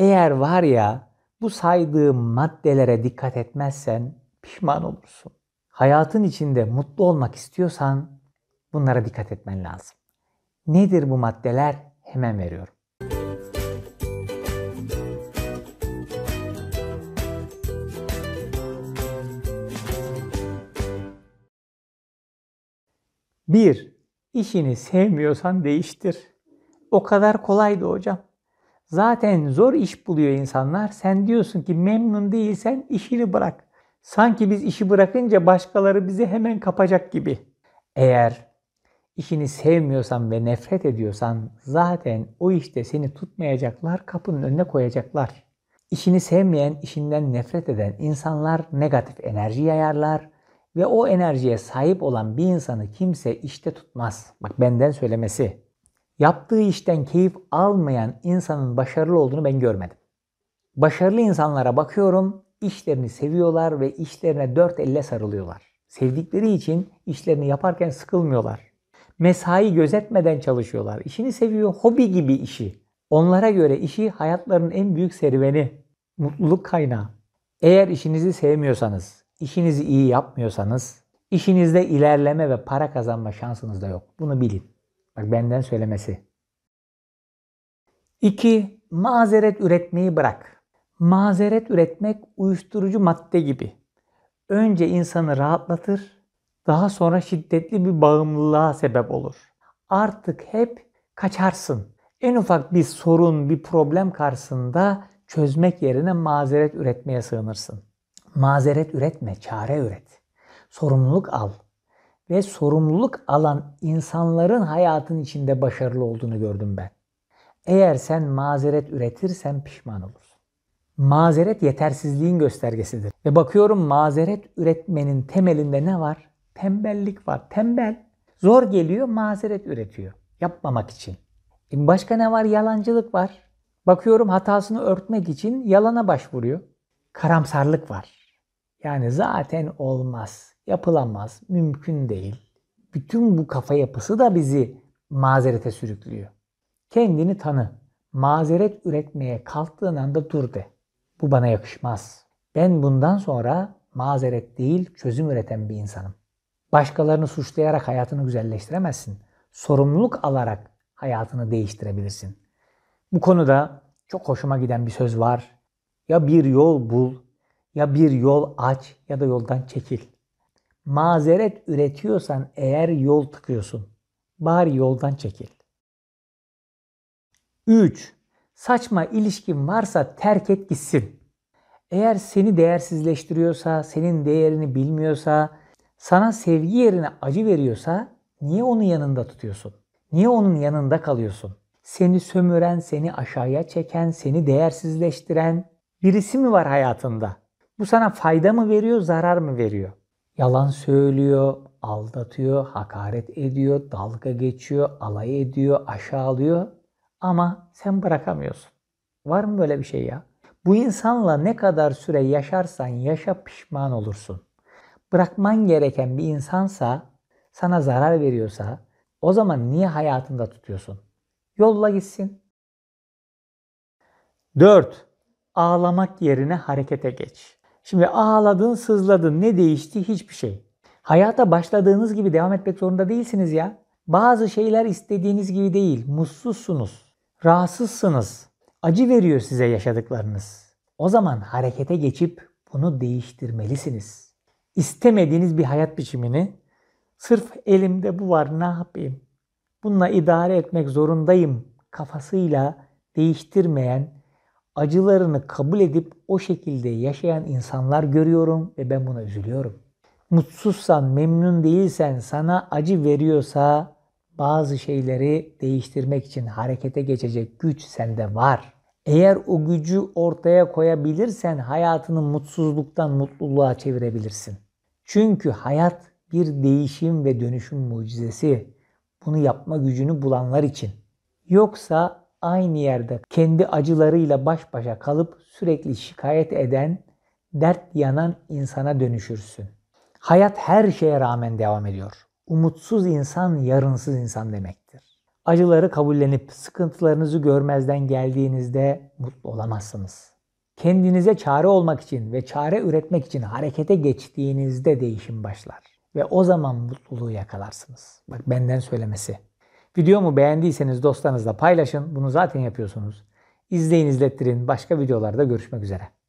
Eğer var ya bu saydığım maddelere dikkat etmezsen pişman olursun. Hayatın içinde mutlu olmak istiyorsan bunlara dikkat etmen lazım. Nedir bu maddeler? Hemen veriyorum. Bir, işini sevmiyorsan değiştir. O kadar kolaydı hocam. Zaten zor iş buluyor insanlar. Sen diyorsun ki memnun değilsen işini bırak. Sanki biz işi bırakınca başkaları bizi hemen kapacak gibi. Eğer işini sevmiyorsan ve nefret ediyorsan zaten o işte seni tutmayacaklar, kapının önüne koyacaklar. İşini sevmeyen, işinden nefret eden insanlar negatif enerji yayarlar ve o enerjiye sahip olan bir insanı kimse işte tutmaz. Bak benden söylemesi yaptığı işten keyif almayan insanın başarılı olduğunu ben görmedim. Başarılı insanlara bakıyorum, işlerini seviyorlar ve işlerine dört elle sarılıyorlar. Sevdikleri için işlerini yaparken sıkılmıyorlar. Mesai gözetmeden çalışıyorlar. İşini seviyor, hobi gibi işi. Onlara göre işi hayatlarının en büyük serüveni, mutluluk kaynağı. Eğer işinizi sevmiyorsanız, işinizi iyi yapmıyorsanız, işinizde ilerleme ve para kazanma şansınız da yok. Bunu bilin. Bak benden söylemesi. 2. Mazeret üretmeyi bırak. Mazeret üretmek uyuşturucu madde gibi. Önce insanı rahatlatır, daha sonra şiddetli bir bağımlılığa sebep olur. Artık hep kaçarsın. En ufak bir sorun, bir problem karşısında çözmek yerine mazeret üretmeye sığınırsın. Mazeret üretme, çare üret. Sorumluluk al ve sorumluluk alan insanların hayatın içinde başarılı olduğunu gördüm ben. Eğer sen mazeret üretirsen pişman olursun. Mazeret yetersizliğin göstergesidir. Ve bakıyorum mazeret üretmenin temelinde ne var? Tembellik var. Tembel zor geliyor mazeret üretiyor. Yapmamak için. E başka ne var? Yalancılık var. Bakıyorum hatasını örtmek için yalana başvuruyor. Karamsarlık var. Yani zaten olmaz yapılamaz, mümkün değil. Bütün bu kafa yapısı da bizi mazerete sürüklüyor. Kendini tanı. Mazeret üretmeye kalktığın anda dur de. Bu bana yakışmaz. Ben bundan sonra mazeret değil çözüm üreten bir insanım. Başkalarını suçlayarak hayatını güzelleştiremezsin. Sorumluluk alarak hayatını değiştirebilirsin. Bu konuda çok hoşuma giden bir söz var. Ya bir yol bul, ya bir yol aç ya da yoldan çekil mazeret üretiyorsan eğer yol tıkıyorsun. Bari yoldan çekil. 3. Saçma ilişkin varsa terk et gitsin. Eğer seni değersizleştiriyorsa, senin değerini bilmiyorsa, sana sevgi yerine acı veriyorsa niye onu yanında tutuyorsun? Niye onun yanında kalıyorsun? Seni sömüren, seni aşağıya çeken, seni değersizleştiren birisi mi var hayatında? Bu sana fayda mı veriyor, zarar mı veriyor? Yalan söylüyor, aldatıyor, hakaret ediyor, dalga geçiyor, alay ediyor, aşağılıyor. Ama sen bırakamıyorsun. Var mı böyle bir şey ya? Bu insanla ne kadar süre yaşarsan yaşa pişman olursun. Bırakman gereken bir insansa, sana zarar veriyorsa o zaman niye hayatında tutuyorsun? Yolla gitsin. 4. Ağlamak yerine harekete geç. Şimdi ağladın, sızladın. Ne değişti? Hiçbir şey. Hayata başladığınız gibi devam etmek zorunda değilsiniz ya. Bazı şeyler istediğiniz gibi değil. Mutsuzsunuz. Rahatsızsınız. Acı veriyor size yaşadıklarınız. O zaman harekete geçip bunu değiştirmelisiniz. İstemediğiniz bir hayat biçimini sırf elimde bu var ne yapayım? Bununla idare etmek zorundayım kafasıyla değiştirmeyen acılarını kabul edip o şekilde yaşayan insanlar görüyorum ve ben buna üzülüyorum. Mutsuzsan, memnun değilsen, sana acı veriyorsa bazı şeyleri değiştirmek için harekete geçecek güç sende var. Eğer o gücü ortaya koyabilirsen hayatını mutsuzluktan mutluluğa çevirebilirsin. Çünkü hayat bir değişim ve dönüşüm mucizesi. Bunu yapma gücünü bulanlar için. Yoksa aynı yerde kendi acılarıyla baş başa kalıp sürekli şikayet eden, dert yanan insana dönüşürsün. Hayat her şeye rağmen devam ediyor. Umutsuz insan yarınsız insan demektir. Acıları kabullenip sıkıntılarınızı görmezden geldiğinizde mutlu olamazsınız. Kendinize çare olmak için ve çare üretmek için harekete geçtiğinizde değişim başlar ve o zaman mutluluğu yakalarsınız. Bak benden söylemesi. Videomu beğendiyseniz dostlarınızla paylaşın. Bunu zaten yapıyorsunuz. İzleyin, izlettirin. Başka videolarda görüşmek üzere.